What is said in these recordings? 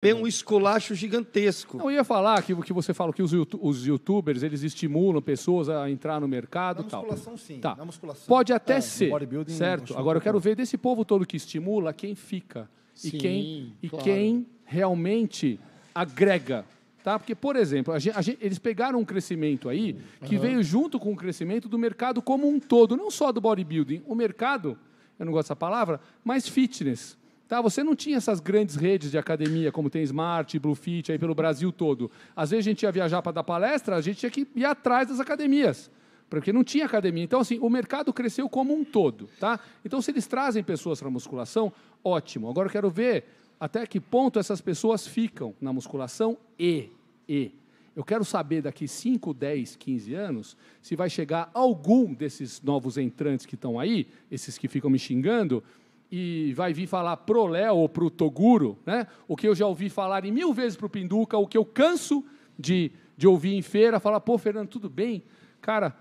tem um esculacho gigantesco. Não, eu ia falar que, que você fala que os, os youtubers eles estimulam pessoas a entrar no mercado Na é tal. musculação, sim. Tá. Na é musculação. Pode até é, ser, certo? Agora eu quero ver desse povo todo que estimula quem fica sim, e quem claro. e quem realmente agrega. Tá? Porque, por exemplo, a gente, a gente, eles pegaram um crescimento aí que uhum. veio junto com o crescimento do mercado como um todo, não só do bodybuilding. O mercado, eu não gosto dessa palavra, mas fitness. Tá? Você não tinha essas grandes redes de academia, como tem Smart, Bluefit, aí pelo Brasil todo. Às vezes a gente ia viajar para dar palestra, a gente tinha que ir atrás das academias porque não tinha academia. Então, assim, o mercado cresceu como um todo, tá? Então, se eles trazem pessoas para musculação, ótimo. Agora eu quero ver até que ponto essas pessoas ficam na musculação e, e. Eu quero saber daqui 5, 10, 15 anos se vai chegar algum desses novos entrantes que estão aí, esses que ficam me xingando, e vai vir falar pro Léo ou pro Toguro, né? O que eu já ouvi falar em mil vezes pro Pinduca, o que eu canso de, de ouvir em feira, falar, pô, Fernando, tudo bem? Cara,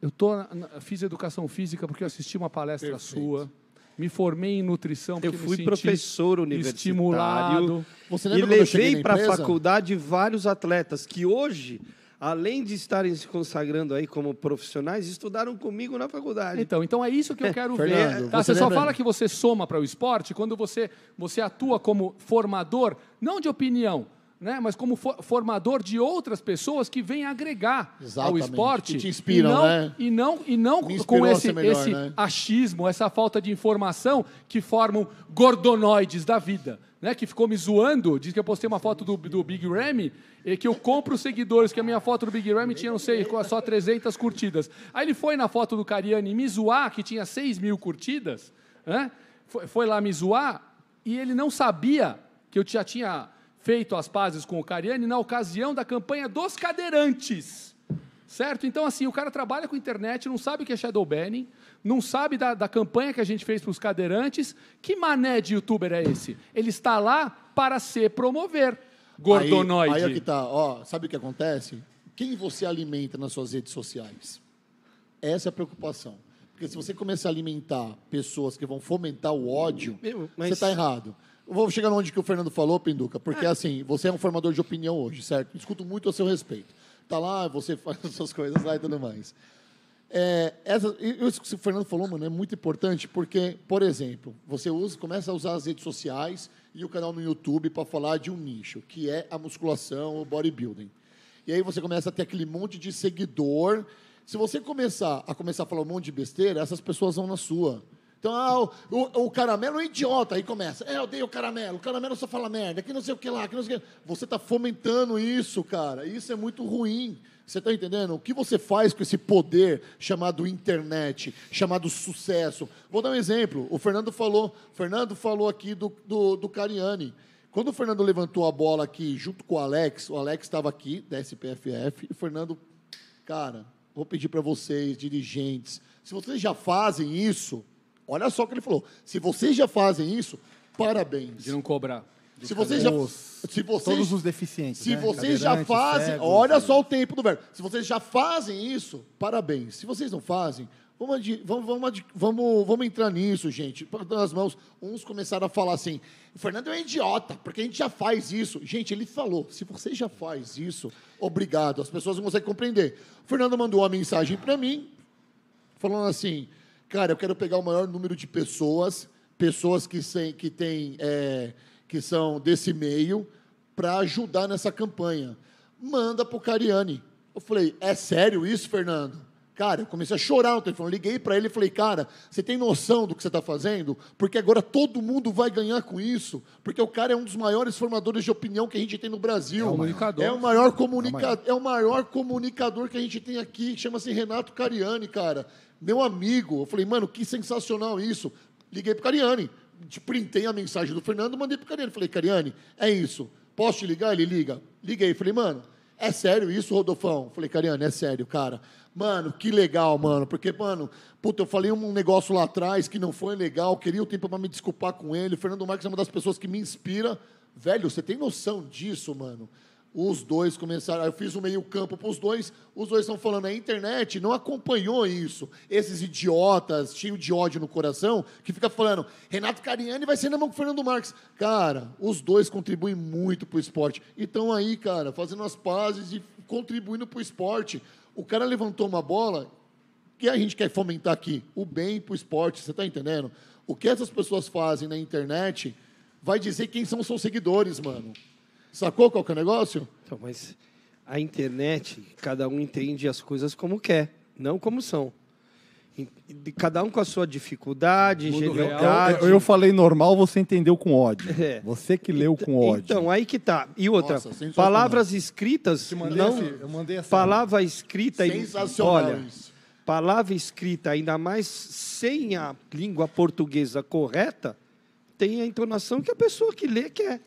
eu tô na, na, fiz educação física porque eu assisti uma palestra Perfeito. sua. Me formei em nutrição porque eu fui professor universitário. Estimulado. e levei para a faculdade vários atletas que hoje além de estarem se consagrando aí como profissionais, estudaram comigo na faculdade. Então, então é isso que eu é, quero Fernando, ver. Tá, você, você só fala que você soma para o esporte quando você, você atua como formador, não de opinião, né, mas como for, formador de outras pessoas que vêm agregar Exatamente, ao esporte. Que te inspiram, e não, né? E não, e não com esse, melhor, esse né? achismo, essa falta de informação que formam gordonoides da vida né, que ficou me zoando, diz que eu postei uma foto do, do Big Ramy e que eu compro seguidores, que a minha foto do Big Ramy tinha, não sei, só 300 curtidas. Aí ele foi na foto do Cariani me zoar, que tinha 6 mil curtidas, né, foi, foi lá me zoar, e ele não sabia que eu já tinha feito as pazes com o Cariani na ocasião da campanha dos cadeirantes. Certo? Então, assim, o cara trabalha com internet, não sabe o que é shadow banning, não sabe da, da campanha que a gente fez para os cadeirantes. Que mané de youtuber é esse? Ele está lá para se promover, gordonoide. Aí, aí é que tá, ó, sabe o que acontece? Quem você alimenta nas suas redes sociais? Essa é a preocupação. Porque se você começar a alimentar pessoas que vão fomentar o ódio, Meu, mas... você está errado. vou chegar onde que o Fernando falou, Pinduca, porque é. assim, você é um formador de opinião hoje, certo? Discuto muito a seu respeito tá lá, você faz as suas coisas lá e tudo mais. É, essa, isso que o Fernando falou, mano, é muito importante, porque, por exemplo, você usa, começa a usar as redes sociais e o canal no YouTube para falar de um nicho, que é a musculação o bodybuilding. E aí você começa a ter aquele monte de seguidor. Se você começar a começar a falar um monte de besteira, essas pessoas vão na sua. Então, ah, o, o, caramelo é um idiota. Aí começa, é, eu odeio o caramelo, o caramelo só fala merda, que não sei o que lá, que não sei o que. Você está fomentando isso, cara. Isso é muito ruim. Você está entendendo? O que você faz com esse poder chamado internet, chamado sucesso? Vou dar um exemplo. O Fernando falou, Fernando falou aqui do, do, do Cariani. Quando o Fernando levantou a bola aqui junto com o Alex, o Alex estava aqui, da SPFF, e o Fernando, cara, vou pedir para vocês, dirigentes, se vocês já fazem isso, Olha só o que ele falou. Se vocês já fazem isso, parabéns. De não cobrar. De se vocês já, se vocês, todos os deficientes. Se né? vocês já fazem, cegos, olha cegos. só o tempo do verbo. Se vocês já fazem isso, parabéns. Se vocês não fazem, vamos, vamos, vamos, vamos, vamos entrar nisso, gente. as mãos, uns começaram a falar assim: o Fernando é um idiota, porque a gente já faz isso. Gente, ele falou: se você já faz isso, obrigado. As pessoas não conseguem compreender. O Fernando mandou uma mensagem para mim, falando assim cara, eu quero pegar o maior número de pessoas, pessoas que, sem, que, tem, é, que são desse meio, para ajudar nessa campanha. Manda para o Cariani. Eu falei, é sério isso, Fernando? Cara, eu comecei a chorar no telefone. Liguei para ele e falei, cara, você tem noção do que você está fazendo? Porque agora todo mundo vai ganhar com isso. Porque o cara é um dos maiores formadores de opinião que a gente tem no Brasil. É, é o comunicador. É o maior, comunica é o maior comunicador que a gente tem aqui. Chama-se Renato Cariani, cara. Meu amigo. Eu falei, mano, que sensacional isso. Liguei para Cariani. Printei a mensagem do Fernando, mandei para Cariani. Falei, Cariani, é isso. Posso te ligar? Ele liga. Liguei. Falei, mano, é sério isso, Rodolfão? Falei, Cariano, é sério, cara. Mano, que legal, mano. Porque, mano, puta, eu falei um negócio lá atrás que não foi legal, queria o tempo para me desculpar com ele. O Fernando Marques é uma das pessoas que me inspira. Velho, você tem noção disso, mano? Os dois começaram, eu fiz o um meio-campo para os dois, os dois estão falando, a internet não acompanhou isso. Esses idiotas, tinham de ódio no coração, que fica falando, Renato Cariani vai ser na mão com Fernando Marques. Cara, os dois contribuem muito para o esporte. E estão aí, cara, fazendo as pazes e contribuindo para o esporte. O cara levantou uma bola que a gente quer fomentar aqui? O bem para o esporte, você está entendendo? O que essas pessoas fazem na internet vai dizer quem são seus seguidores, mano. Sacou qual que é o negócio? Então, mas a internet, cada um entende as coisas como quer, não como são. Cada um com a sua dificuldade, genialidade. Eu, eu, falei normal, você entendeu com ódio. É. Você que leu com ódio. Então, aí que tá. E outra, Nossa, palavras escritas. Mandei não, eu mandei assim. Palavra escrita. Sensacional olha, Palavra escrita, ainda mais sem a língua portuguesa correta, tem a entonação que a pessoa que lê quer.